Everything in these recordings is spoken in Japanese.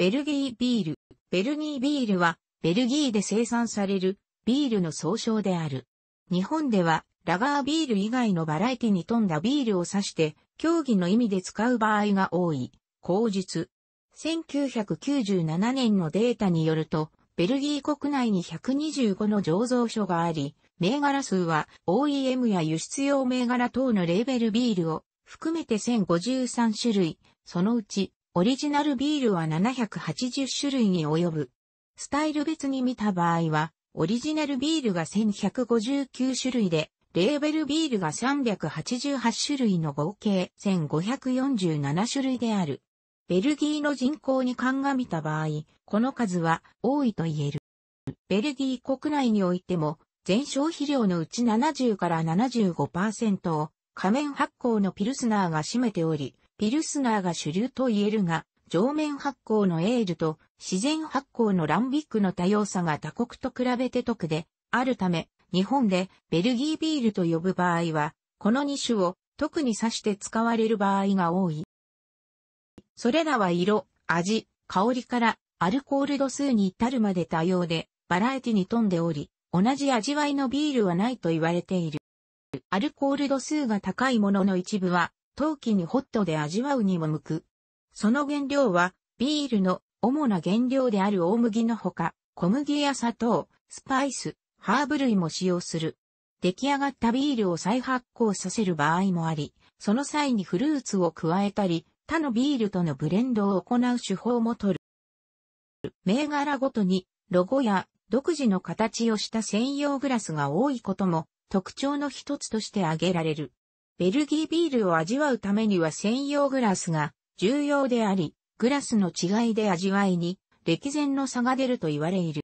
ベルギービール。ベルギービールは、ベルギーで生産されるビールの総称である。日本では、ラガービール以外のバラエティに富んだビールを指して、競技の意味で使う場合が多い。口述。1997年のデータによると、ベルギー国内に125の醸造所があり、銘柄数は OEM や輸出用銘柄等のレーベルビールを含めて1053種類、そのうちオリジナルビールは780種類に及ぶ。スタイル別に見た場合は、オリジナルビールが1159種類で、レーベルビールが388種類の合計1547種類である。ベルギーの人口に鑑みた場合、この数は多いと言える。ベルギー国内においても、全消費量のうち70から75%を仮面発酵のピルスナーが占めており、ピルスナーが主流と言えるが、上面発酵のエールと自然発酵のランビックの多様さが他国と比べて特であるため、日本でベルギービールと呼ぶ場合は、この2種を特に指して使われる場合が多い。それらは色、味、香りからアルコール度数に至るまで多様で、バラエティに富んでおり、同じ味わいのビールはないと言われている。アルコール度数が高いものの一部は、陶器にホットで味わうにも向く。その原料は、ビールの主な原料である大麦のほか、小麦や砂糖、スパイス、ハーブ類も使用する。出来上がったビールを再発酵させる場合もあり、その際にフルーツを加えたり、他のビールとのブレンドを行う手法も取る。銘柄ごとに、ロゴや独自の形をした専用グラスが多いことも特徴の一つとして挙げられる。ベルギービールを味わうためには専用グラスが重要であり、グラスの違いで味わいに歴然の差が出ると言われる。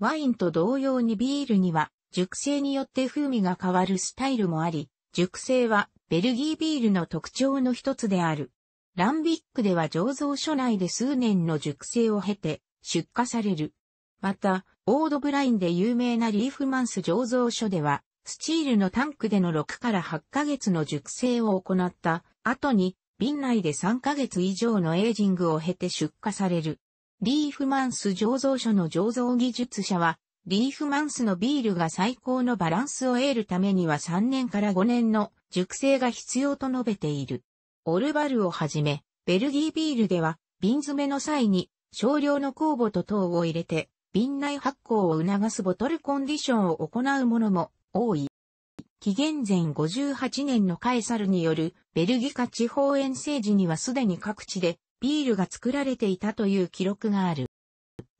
ワインと同様にビールには熟成によって風味が変わるスタイルもあり、熟成はベルギービールの特徴の一つである。ランビックでは醸造所内で数年の熟成を経て出荷される。また、オードブラインで有名なリーフマンス醸造所では、スチールのタンクでの6から8ヶ月の熟成を行った後に、瓶内で3ヶ月以上のエイジングを経て出荷される。リーフマンス醸造所の醸造技術者は、リーフマンスのビールが最高のバランスを得るためには3年から5年の熟成が必要と述べている。オルバルをはじめ、ベルギービールでは、瓶詰めの際に少量の酵母と糖を入れて、瓶内発酵を促すボトルコンディションを行うものも多い。紀元前58年のカエサルによるベルギカ地方遠征時にはすでに各地でビールが作られていたという記録がある。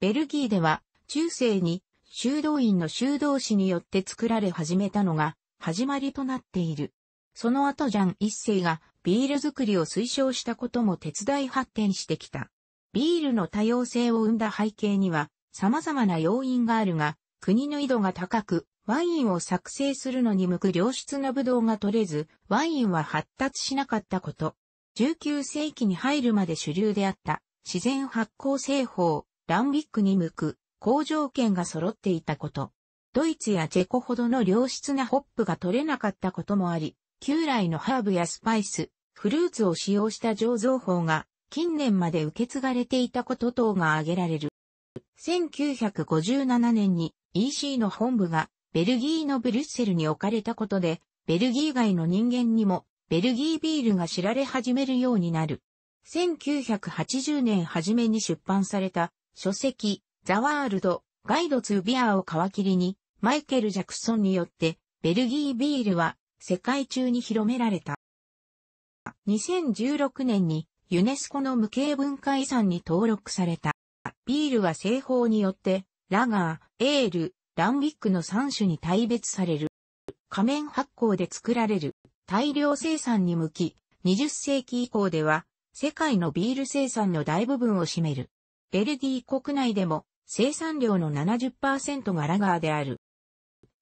ベルギーでは中世に修道院の修道士によって作られ始めたのが始まりとなっている。その後ジャン一世がビール作りを推奨したことも手伝い発展してきた。ビールの多様性を生んだ背景には様々な要因があるが、国の緯度が高く、ワインを作成するのに向く良質なブドウが取れず、ワインは発達しなかったこと。19世紀に入るまで主流であった自然発酵製法、ランビックに向く好条件が揃っていたこと。ドイツやチェコほどの良質なホップが取れなかったこともあり、旧来のハーブやスパイス、フルーツを使用した醸造法が近年まで受け継がれていたこと等が挙げられる。1957年に EC の本部がベルギーのブリュッセルに置かれたことで、ベルギー外の人間にも、ベルギービールが知られ始めるようになる。1980年初めに出版された書籍、ザワールド、ガイドツービアを皮切りに、マイケル・ジャクソンによって、ベルギービールは世界中に広められた。2016年にユネスコの無形文化遺産に登録された。ビールは製法によって、ラガー、エール、ランィックの3種に大別される。仮面発酵で作られる大量生産に向き、20世紀以降では世界のビール生産の大部分を占める。ベルディ国内でも生産量の70%がラガーである。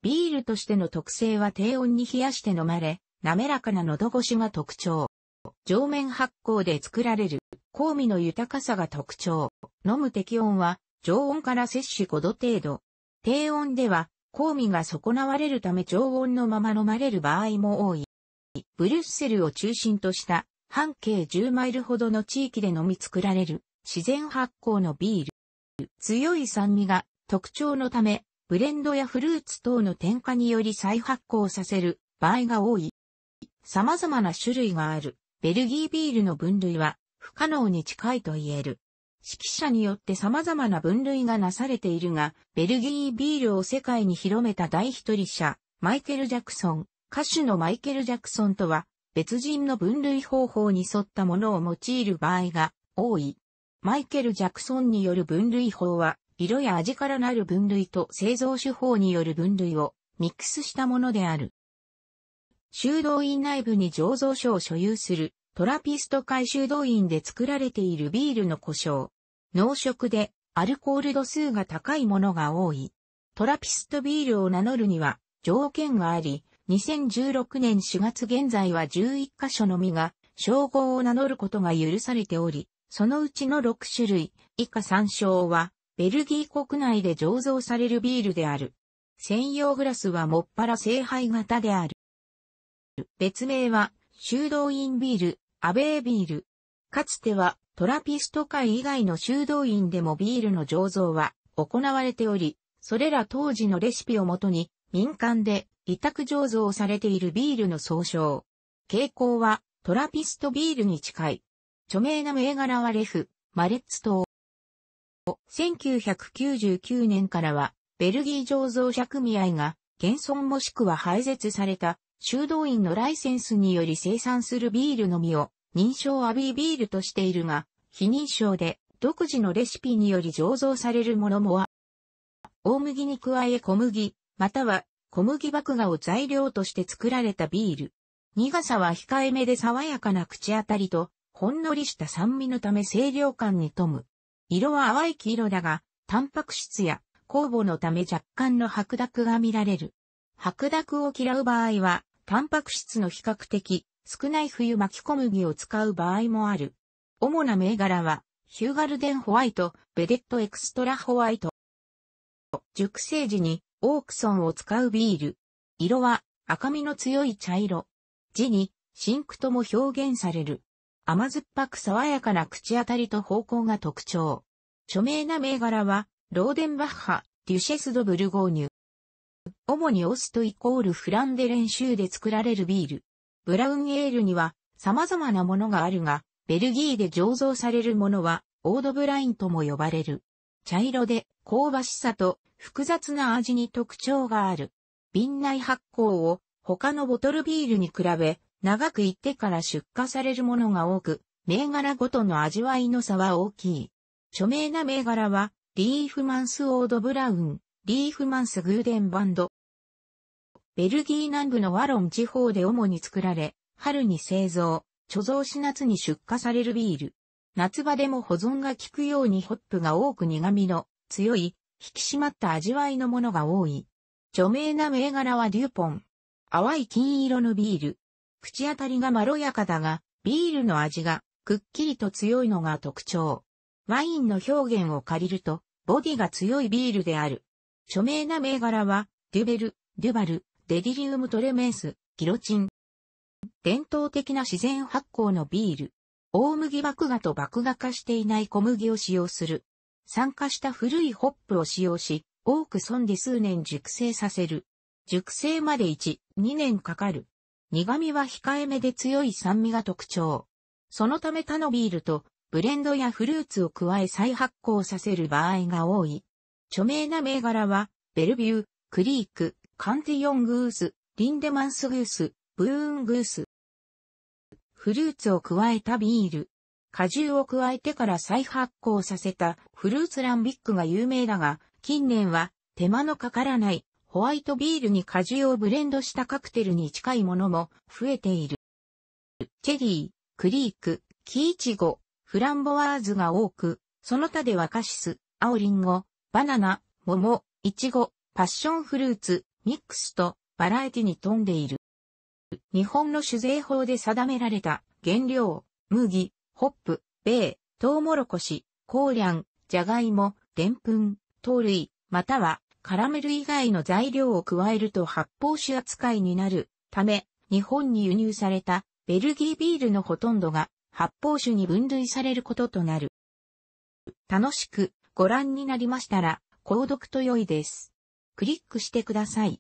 ビールとしての特性は低温に冷やして飲まれ、滑らかな喉越しが特徴。上面発酵で作られる香味の豊かさが特徴。飲む適温は常温から摂取5度程度。低温では、香味が損なわれるため常温のまま飲まれる場合も多い。ブリュッセルを中心とした半径10マイルほどの地域で飲み作られる自然発酵のビール。強い酸味が特徴のため、ブレンドやフルーツ等の添加により再発酵させる場合が多い。様々な種類があるベルギービールの分類は不可能に近いと言える。指揮者によって様々な分類がなされているが、ベルギービールを世界に広めた第一人者、マイケル・ジャクソン、歌手のマイケル・ジャクソンとは、別人の分類方法に沿ったものを用いる場合が多い。マイケル・ジャクソンによる分類法は、色や味からなる分類と製造手法による分類をミックスしたものである。修道院内部に醸造所を所有するトラピスト会修道院で作られているビールの故障。濃色でアルコール度数が高いものが多い。トラピストビールを名乗るには条件があり、2016年4月現在は11カ所のみが称号を名乗ることが許されており、そのうちの6種類以下参照はベルギー国内で醸造されるビールである。専用グラスはもっぱら聖杯型である。別名は修道院ビール、アベービール。かつてはトラピスト会以外の修道院でもビールの醸造は行われており、それら当時のレシピをもとに民間で委託醸造されているビールの総称。傾向はトラピストビールに近い。著名な銘柄はレフ、マレッツ島。1999年からはベルギー醸造者組合が現存もしくは廃絶された修道院のライセンスにより生産するビールのみを認証アビービールとしているが、非認証で独自のレシピにより醸造されるものもは、大麦に加え小麦、または小麦麦芽を材料として作られたビール。苦さは控えめで爽やかな口当たりと、ほんのりした酸味のため清涼感に富む。色は淡い黄色だが、タンパク質や酵母のため若干の白濁が見られる。白濁を嫌う場合は、タンパク質の比較的少ない冬巻き小麦を使う場合もある。主な銘柄は、ヒューガルデンホワイト、ベデットエクストラホワイト。熟成時にオークソンを使うビール。色は赤みの強い茶色。字にシンクとも表現される。甘酸っぱく爽やかな口当たりと方向が特徴。著名な銘柄は、ローデンバッハ、デュシェスドブルゴーニュ。主にオストイコールフランデ練習で作られるビール。ブラウンエールには様々なものがあるが、ベルギーで醸造されるものは、オードブラインとも呼ばれる。茶色で香ばしさと複雑な味に特徴がある。瓶内発酵を他のボトルビールに比べ、長くいってから出荷されるものが多く、銘柄ごとの味わいの差は大きい。著名な銘柄は、リーフマンスオードブラウン、リーフマンスグーデンバンド、ベルギー南部のワロン地方で主に作られ、春に製造、貯蔵し夏に出荷されるビール。夏場でも保存が効くようにホップが多く苦味の強い、引き締まった味わいのものが多い。著名な銘柄はデュポン。淡い金色のビール。口当たりがまろやかだが、ビールの味がくっきりと強いのが特徴。ワインの表現を借りると、ボディが強いビールである。著名な銘柄は、デュベル、デュバル、デリリウムトレメンス、ギロチン。伝統的な自然発酵のビール。大麦麦芽と麦芽化していない小麦を使用する。酸化した古いホップを使用し、多く損で数年熟成させる。熟成まで1、2年かかる。苦味は控えめで強い酸味が特徴。そのため他のビールとブレンドやフルーツを加え再発酵させる場合が多い。著名な銘柄は、ベルビュー、クリーク、カンティヨングース、リンデマンスグース、ブーングース。フルーツを加えたビール。果汁を加えてから再発酵させたフルーツランビックが有名だが、近年は手間のかからないホワイトビールに果汁をブレンドしたカクテルに近いものも増えている。チェリー、クリーク、キイチゴ、フランボワーズが多く、その他ではカシス、青リンゴ、バナナ、桃、イチゴ、パッションフルーツ、ミックスとバラエティに富んでいる。日本の酒税法で定められた原料、麦、ホップ、米、トウモロコシ、コーリャン、ジャガイモ、デンプン、糖類、またはカラメル以外の材料を加えると発泡酒扱いになるため、日本に輸入されたベルギービールのほとんどが発泡酒に分類されることとなる。楽しくご覧になりましたら、購読と良いです。クリックしてください。